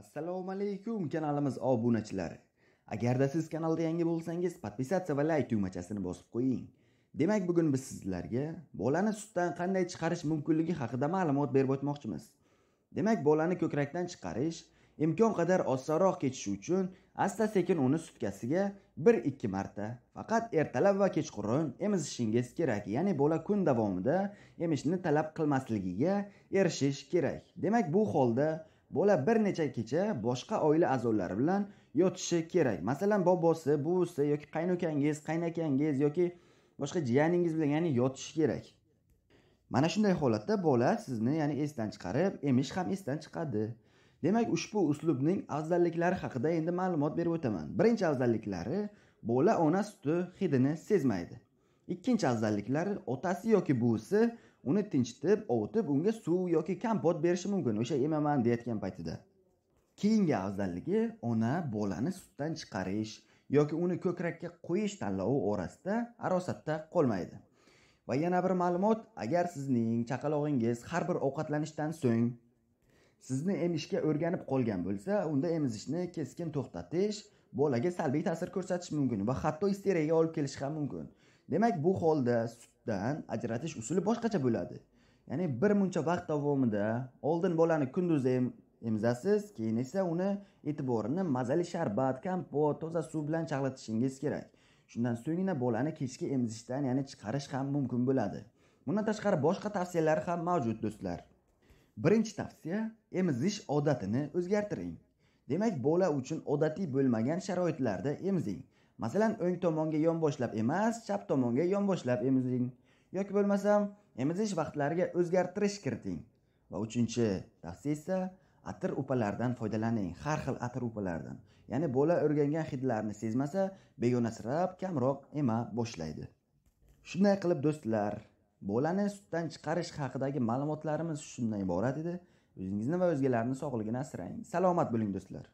assalomu alaykum kanalimiz obunachilari agarda siz kanalda yangi bo'lsangiz подписаться va layk tugmachasini bosib qo'ying demak bugun biz sizlarga bolani sutdan qanday chiqarish mumkinligi haqida ma'lumot berib o'tmoqchimiz demak bolani ko'krakdan chiqarish imkon qadar osonroq kechishi uchun asta sekin uni sutkasiga 1-2 marta faqat ertalab va kechqurun emizishingiz kerak ya'ni bola kun davomida emishni talab qilmasligiga erishish kerak demak bu holda bola bir necha kecha boshqa oila a'zolari bilan yotishi kerak masalan bobosi buvisi yoki qaynukangiz qaynakangiz yoki boshqa jiyaningiz bilan ya'ni yotishi kerak mana shunday holatda bola sizni ya'ni esdan chiqarib emish ham esdan chiqadi demak ushbu uslubning afzalliklari haqida endi ma'lumot berib o'taman birinchi afzalliklari bola ona suti hidini sezmaydi ikkinchi afzalliklari otasi yoki buvisi uni tinchitib ovutib unga suv yoki kompot berishi mumkin o'sha emaman deyotgan paytida keyingi afzalligi ona bolani sutdan chiqarish yoki uni ko'krakka qo'yish tanlovi orasida arosatda qolmaydi va yana bir ma'lumot agar sizning chaqalog'ingiz har bir ovqatlanishdan so'ng sizni emishga o'rganib qolgan bo'lsa unda emizishni keskin to'xtatish bolaga salbiy ta'sir ko'rsatishi mumkin va hatto isteriyaga olib kelishi ham mumkin demak bu holda sut dan ajratish usuli boshqacha bo'ladi ya'ni bir muncha vaqt davomida oldin bolani kunduzda emizasiz keyin esa uni e'tiborini mazali sharbat kompot toza suv bilan chag'latishingiz kerak shundan so'nggina bolani kechki emizishdan ya'ni chiqarish ham mumkin bo'ladi bundan tashqari boshqa tavsiyalar ham mavjud do'stlar birinchi tavsiya emizish odatini o'zgartiring demak bola uchun odatiy bo'lmagan sharoitlarda emizing masalan o'ng tomonga yonboshlab emas chap tomonga yonboshlab emizing yoki bo'lmasam emizish vaqtlariga o'zgartirish kiriting va uchinchi tavsiya esa atir upalardan foydalaning har xil atir upalardan ya'ni bola o'rgangan hidlarni sezmasa begonasirab kamroq ema boshlaydi shunday qilib do'stlar bolani sutdan chiqarish haqidagi ma'lumotlarimiz shundan iborat edi o'zingizni va o'zgalarni sog'ligini asrang salomat bo'ling do'stlar